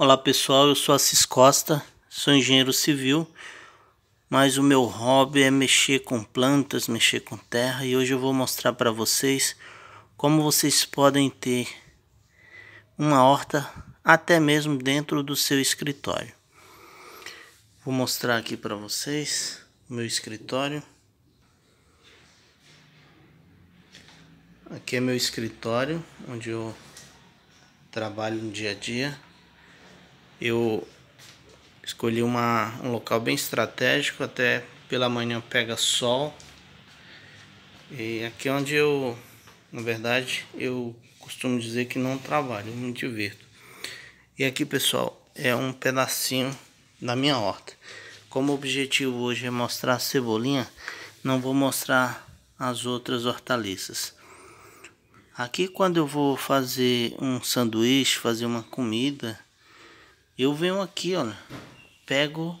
Olá pessoal, eu sou Assis Costa, sou engenheiro civil, mas o meu hobby é mexer com plantas, mexer com terra e hoje eu vou mostrar para vocês como vocês podem ter uma horta até mesmo dentro do seu escritório. Vou mostrar aqui para vocês o meu escritório. Aqui é meu escritório, onde eu trabalho no dia a dia. Eu escolhi uma, um local bem estratégico, até pela manhã pega sol. E aqui é onde eu, na verdade, eu costumo dizer que não trabalho, te divirto E aqui, pessoal, é um pedacinho da minha horta. Como o objetivo hoje é mostrar a cebolinha, não vou mostrar as outras hortaliças. Aqui quando eu vou fazer um sanduíche, fazer uma comida, eu venho aqui, olha, pego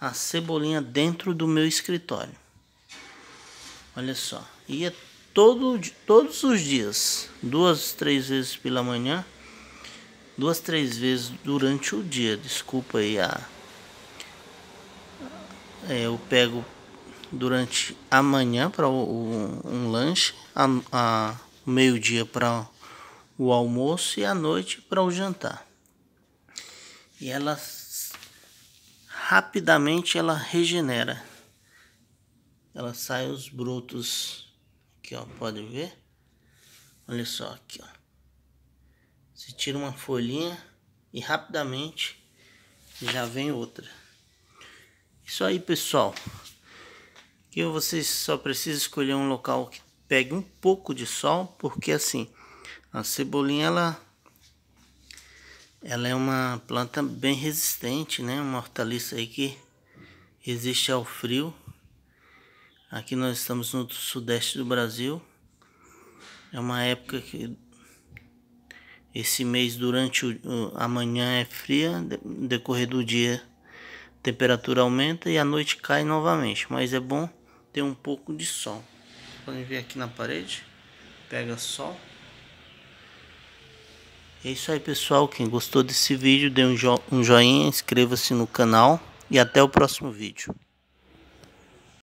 a cebolinha dentro do meu escritório. Olha só. E é todo, todos os dias, duas, três vezes pela manhã, duas, três vezes durante o dia. Desculpa aí a. É, eu pego durante a manhã para um, um lanche, a, a meio-dia para o almoço e à noite para o jantar e ela rapidamente ela regenera. Ela sai os brotos aqui, ó, pode ver? Olha só aqui, ó. Você tira uma folhinha e rapidamente já vem outra. Isso aí, pessoal. Que vocês só precisam escolher um local que pegue um pouco de sol, porque assim, a cebolinha ela ela é uma planta bem resistente, né? Uma hortaliça aí que resiste ao frio. Aqui nós estamos no sudeste do Brasil. É uma época que esse mês durante o, a manhã é fria, no decorrer do dia a temperatura aumenta e a noite cai novamente, mas é bom ter um pouco de sol. Podem ver aqui na parede, pega sol. É isso aí pessoal, quem gostou desse vídeo, dê um, jo um joinha, inscreva-se no canal e até o próximo vídeo.